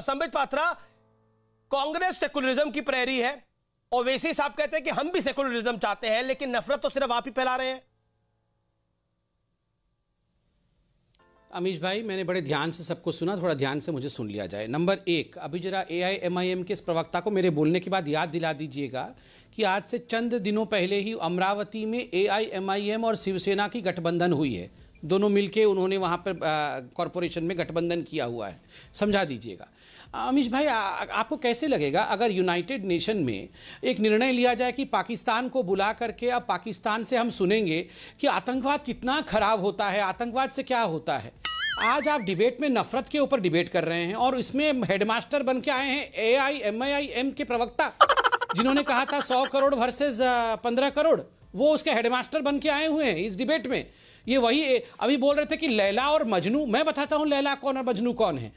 Patra Sambit Patra Congress secularism की प्रेरी है और वैसे साहब कहते हैं कि हम भी सेकुलरिज्म चाहते हैं लेकिन नफरत तो सिर्फ आप ही फैला रहे हैं अमीश भाई मैंने बड़े ध्यान से सबको सुना थोड़ा ध्यान से मुझे सुन लिया जाए नंबर एक अभी जरा ए आई एम आई एम के इस प्रवक्ता को मेरे बोलने के बाद याद दिला दीजिएगा कि आज से चंद दिनों पहले ही अमरावती में ए आई एम आई एम और शिवसेना की गठबंधन हुई है दोनों मिलके उन्होंने वहाँ पर कॉरपोरेशन में गठबंधन किया हुआ है समझा दीजिएगा अमीश भाई आ, आपको कैसे लगेगा अगर यूनाइटेड नेशन में एक निर्णय लिया जाए कि पाकिस्तान को बुला करके अब पाकिस्तान से हम सुनेंगे कि आतंकवाद कितना खराब होता है आतंकवाद से क्या होता है आज आप डिबेट में नफरत के ऊपर डिबेट कर रहे हैं और इसमें हेडमास्टर बन के आए हैं ए I am I I am के प्रवक्ता जिन्होंने कहा था सौ करोड़ वर्सेज पंद्रह करोड़ वो उसके हेडमास्टर बन के आए हुए हैं इस डिबेट में ये वही अभी बोल रहे थे कि लैला और मजनू मैं बताता हूँ लैला कौन और मजनू कौन है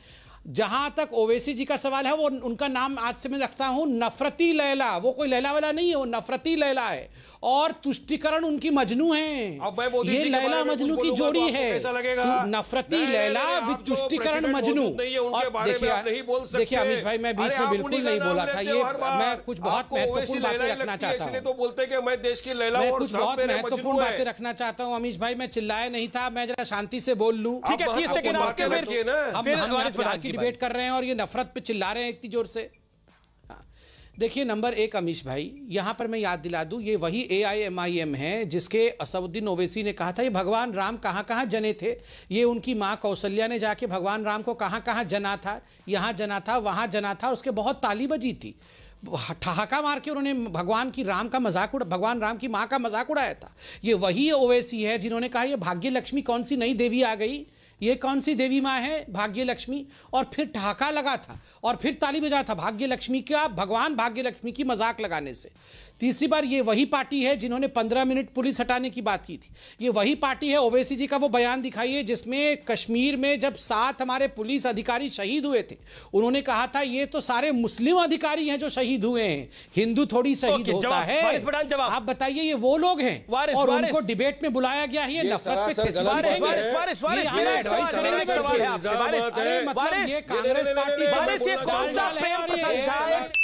जहां तक ओवैसी जी का सवाल है वो उनका नाम आज से मैं रखता हूं नफरती लैला वो कोई लैला वाला नहीं है वो नफरती लैला है और तुष्टिकरण उनकी मजनू है अब मोदी ये लैला मजनू की जोड़ी है नफरती लैला विद तो तुष्टिकरण मजनू और देखिए अमीश भाई मैं बीच में बिल्कुल नहीं बोला था ये मैं कुछ बहुत महत्वपूर्ण बातें रखना चाहता हूँ तो बोलते मैं देश की लैला कुछ बहुत महत्वपूर्ण बातें रखना चाहता हूँ अमीश भाई मैं चिल्लाया नहीं था मैं जरा शांति से बोल लूँ ठीक है डिबेट कर रहे हैं और ये नफरत पे चिल्ला रहे हैं इतनी जोर से हाँ। देखिए नंबर एक अमीश भाई यहाँ पर मैं याद दिला दूँ ये वही ए आई एम आई एम है जिसके असउद्दीन ओवैसी ने कहा था ये भगवान राम कहाँ कहाँ जने थे ये उनकी माँ कौशल्या ने जाके भगवान राम को कहाँ कहाँ जना था यहाँ जना था वहाँ जना था और उसके बहुत ताली बजी थी ठहाका मार के उन्होंने भगवान की राम का मजाक उड़ा भगवान राम की माँ का मजाक उड़ाया था ये वही ओवैसी है जिन्होंने कहा ये भाग्य लक्ष्मी कौन सी नई देवी आ गई ये कौन सी देवी माँ है भाग्य लक्ष्मी और फिर ठहाका लगा था और फिर ताली बजा था भाग्य लक्ष्मी का भगवान भाग्य लक्ष्मी की मजाक लगाने से तीसरी बार ये वही पार्टी है जिन्होंने 15 मिनट पुलिस हटाने की बात की थी ये वही पार्टी है ओवैसी जी का वो बयान दिखाइए जिसमें कश्मीर में जब सात हमारे पुलिस अधिकारी शहीद हुए थे उन्होंने कहा था ये तो सारे मुस्लिम अधिकारी हैं जो शहीद हुए हैं हिंदू थोड़ी शहीद होता है आप बताइए ये वो लोग हैं और उनको डिबेट में बुलाया गया है नफरत पे कांग्रेस पार्टी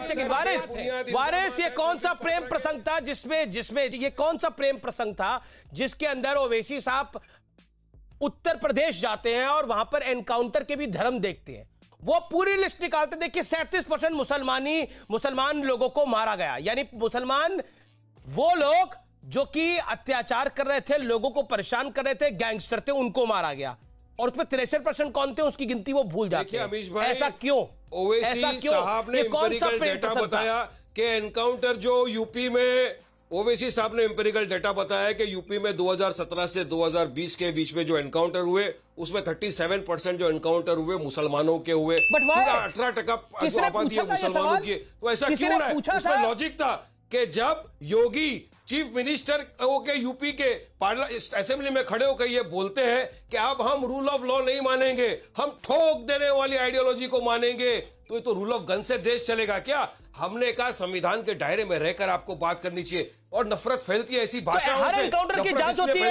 अच्छा वारिस वारिस ये कौन सा प्रेम प्रसंग था जिसमें जिसमें ये कौन सा प्रेम प्रसंग था जिसके अंदर ओवैसी साहब उत्तर प्रदेश जाते हैं और वहां पर एनकाउंटर के भी धर्म देखते हैं वो पूरी लिस्ट निकालते देखिए सैंतीस परसेंट मुसलमानी मुसलमान लोगों को मारा गया यानी मुसलमान वो लोग जो कि अत्याचार कर रहे थे लोगों को परेशान कर रहे थे गैंगस्टर थे उनको मारा गया और उसमें तिरसठ परसेंट कौन थे उसकी गिनती वो भूल जाते हैं ऐसा क्यों ऐसा साहब ने कौन सा डेटा बताया कि एनकाउंटर जो यूपी में ओवैसी साहब ने एम्पेरिकल डेटा बताया कि यूपी में 2017 से 2020 के बीच में जो एनकाउंटर हुए उसमें 37 परसेंट जो एनकाउंटर हुए मुसलमानों के हुए अठारह टका आबादी मुसलमानों की तो ऐसा क्यों है लॉजिक था कि जब योगी चीफ मिनिस्टर के यूपी के असेंबली में खड़े होकर ये बोलते हैं कि अब हम रूल ऑफ लॉ नहीं मानेंगे हम ठोक देने वाली आइडियोलॉजी को मानेंगे तो ये तो रूल ऑफ गन से देश चलेगा क्या हमने कहा संविधान के दायरे में रहकर आपको बात करनी चाहिए और नफरत फैलती है ऐसी तो भाषा हर एनकाउंटर की जांच होती है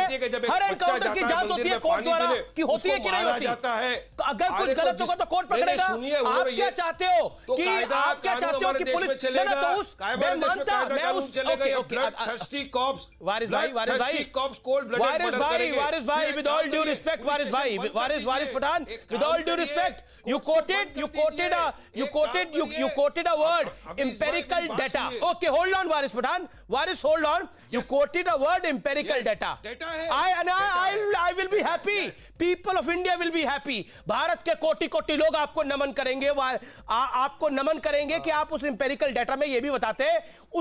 हर एनकाउंटर की जांच होती है कोर्ट द्वारा कि होती है कि नहीं होती जाता है तो अगर कुछ गलत तो होगा तो कोर्ट पकड़ेगा सुनिए आप क्या चाहते हो कि आप क्या चाहते हो कि पुलिस ना तो उस मैं मानता मैं उस okay okay thirsty cops Waris भाई वारिस भाई thirsty cops cold blooded Waris भाई वारिस भाई with all due respect Waris भाई Waris Waris Pathan with all due respect You quoted, you quoted a, you quoted, you you quoted a word, empirical data. Okay, hold on, varis pathan varis hold on. You quoted a word, empirical data. Data है. I and I, I, I will be happy. People of India will be happy. bharat ke koti koti log aapko naman karenge aapko naman karenge ki aap us empirical data mein ye bhi batate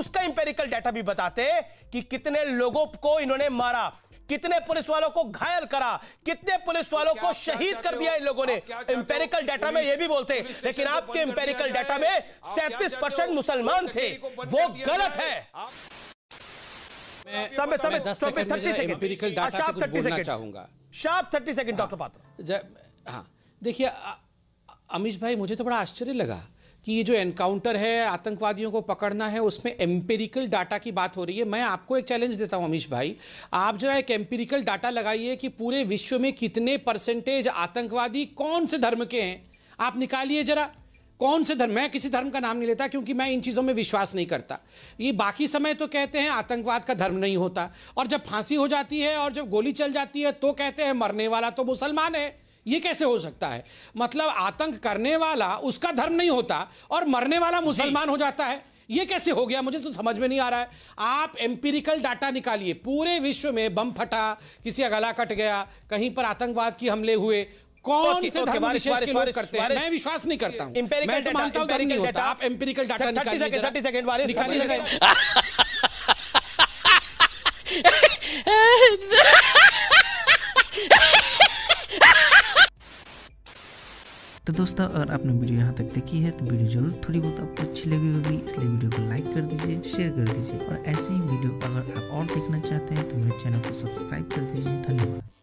uska empirical data bhi batate ki kitne logo ko inhone mara कितने police वालों को घायल करा कितने police तो वालों को शहीद कर दिया इन लोगों ने इंपेरिकल डाटा में यह भी बोलते लेकिन आपके इंपेरिकल डाटा में सैंतीस परसेंट मुसलमान थे वो गलत है समय समय समय थर्टी शार्प थर्टी चाहूंगा sharp thirty second doctor Patra हाँ देखिए अमीश भाई मुझे तो बड़ा आश्चर्य लगा कि ये जो एनकाउंटर है आतंकवादियों को पकड़ना है उसमें एम्पेरिकल डाटा की बात हो रही है मैं आपको एक चैलेंज देता हूं अमीश भाई आप जरा एक एम्पेरिकल डाटा लगाइए कि पूरे विश्व में कितने परसेंटेज आतंकवादी कौन से धर्म के हैं आप निकालिए जरा कौन से धर्म मैं किसी धर्म का नाम नहीं लेता क्योंकि मैं इन चीज़ों में विश्वास नहीं करता ये बाकी समय तो कहते हैं आतंकवाद का धर्म नहीं होता और जब फांसी हो जाती है और जब गोली चल जाती है तो कहते हैं मरने वाला तो मुसलमान है ये कैसे हो सकता है मतलब आतंक करने वाला उसका धर्म नहीं होता और मरने वाला मुसलमान हो जाता है ये कैसे हो गया मुझे तो समझ में नहीं आ रहा है आप एम्पिरिकल डाटा निकालिए पूरे विश्व में बम फटा किसी का गला कट गया कहीं पर आतंकवाद की हमले हुए कौन से धर्म विशेष के लोग करते हैं मैं विश्वास नहीं करता हूं मैं तो मानता हूं धर्म नहीं होता आप एम्पिरिकल डाटा निकालिए 30 सेकंड वारिस निकालिए तो दोस्तों अगर आपने वीडियो यहाँ तक देखी है तो वीडियो जरूर थोड़ी बहुत आपको अच्छी लगी होगी इसलिए वीडियो को लाइक कर दीजिए शेयर कर दीजिए और ऐसे ही वीडियो अगर आप और देखना चाहते हैं तो मेरे चैनल को सब्सक्राइब कर दीजिए धन्यवाद